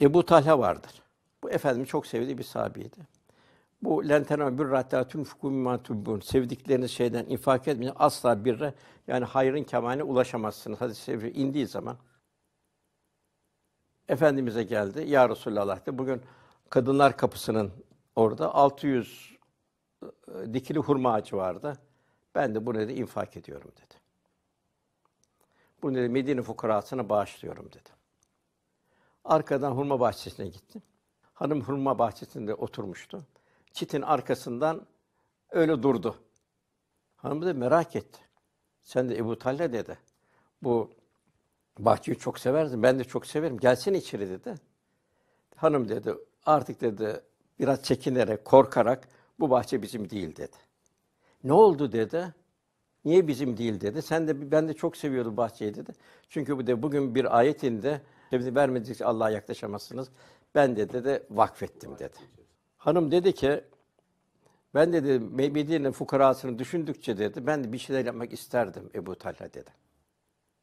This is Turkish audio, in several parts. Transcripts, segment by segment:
Ebu Talha vardır. Bu efendim çok sevdiği bir sahabeydi. Bu lentena bir rattatun fukumatubun sevdikleriniz şeyden infak etmeyin asla birre yani hayrın kemaline ulaşamazsınız. Hadis-i indiği zaman efendimize geldi. Ya Resulallah de bugün kadınlar kapısının orada 600 e, dikili hurma ağacı vardı. Ben de bunu dedi infak ediyorum dedi. Bunu dedi Medine fukarasına bağışlıyorum dedi. Arkadan hurma bahçesine gittim. Hanım hurma bahçesinde oturmuştu. Çitin arkasından öyle durdu. Hanım da merak etti. Sen de Ebu Talha dedi. Bu bahçeyi çok severdim. Ben de çok severim. Gelsin içeri dedi. Hanım dedi artık dedi biraz çekinerek, korkarak bu bahçe bizim değil dedi. Ne oldu dedi? Niye bizim değil dedi. Sen de ben de çok seviyordum bahçeyi dedi. Çünkü bu de bugün bir ayet indi. Şimdi vermedikçe Allah'a yaklaşamazsınız. Ben dedi de vakfettim dedi. Hanım dedi ki ben dedi Medine'nin fukarasını düşündükçe dedi ben de bir şeyler yapmak isterdim Ebu Talha dedi.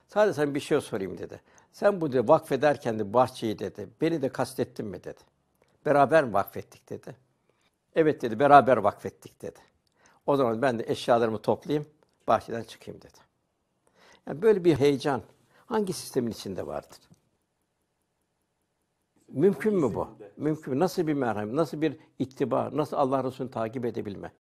Sadece sen bir şey sorayım dedi. Sen bu dedi, vakfederken de bahçeyi dedi beni de kastettin mi dedi. Beraber mi vakfettik dedi. Evet dedi beraber vakfettik dedi. O zaman ben de eşyalarımı toplayayım bahçeden çıkayım dedi. Yani böyle bir heyecan hangi sistemin içinde vardır? Mümkün mü bu? Mümkün. Nasıl bir merhamet, nasıl bir ittiba, nasıl Allah Resulü'nü takip edebilme?